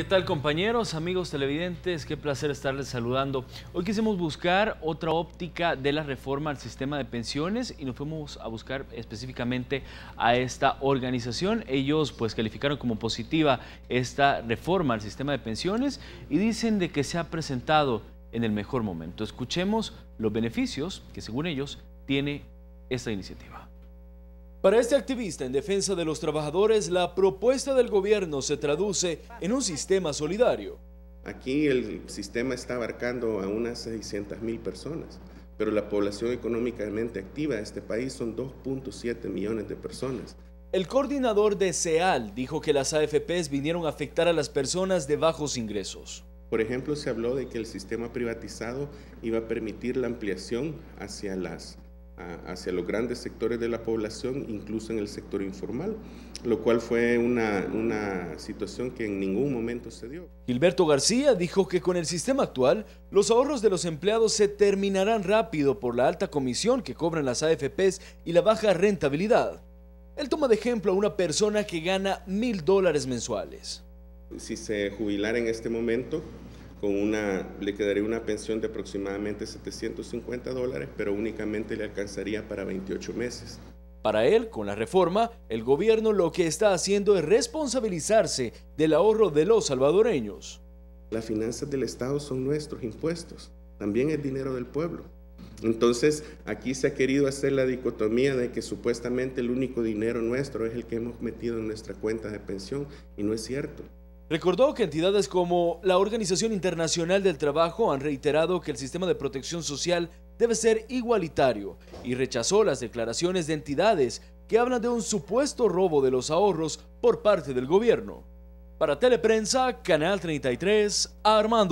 ¿Qué tal compañeros, amigos televidentes? Qué placer estarles saludando. Hoy quisimos buscar otra óptica de la reforma al sistema de pensiones y nos fuimos a buscar específicamente a esta organización. Ellos pues calificaron como positiva esta reforma al sistema de pensiones y dicen de que se ha presentado en el mejor momento. Escuchemos los beneficios que según ellos tiene esta iniciativa. Para este activista en defensa de los trabajadores, la propuesta del gobierno se traduce en un sistema solidario. Aquí el sistema está abarcando a unas 600 mil personas, pero la población económicamente activa de este país son 2.7 millones de personas. El coordinador de SEAL dijo que las AFPs vinieron a afectar a las personas de bajos ingresos. Por ejemplo, se habló de que el sistema privatizado iba a permitir la ampliación hacia las hacia los grandes sectores de la población, incluso en el sector informal, lo cual fue una, una situación que en ningún momento se dio. Gilberto García dijo que con el sistema actual, los ahorros de los empleados se terminarán rápido por la alta comisión que cobran las AFPs y la baja rentabilidad. Él toma de ejemplo a una persona que gana mil dólares mensuales. Si se jubilar en este momento, con una, le quedaría una pensión de aproximadamente 750 dólares, pero únicamente le alcanzaría para 28 meses. Para él, con la reforma, el gobierno lo que está haciendo es responsabilizarse del ahorro de los salvadoreños. Las finanzas del Estado son nuestros impuestos, también el dinero del pueblo. Entonces, aquí se ha querido hacer la dicotomía de que supuestamente el único dinero nuestro es el que hemos metido en nuestra cuenta de pensión, y no es cierto. Recordó que entidades como la Organización Internacional del Trabajo han reiterado que el sistema de protección social debe ser igualitario y rechazó las declaraciones de entidades que hablan de un supuesto robo de los ahorros por parte del gobierno. Para Teleprensa, Canal 33, Armando.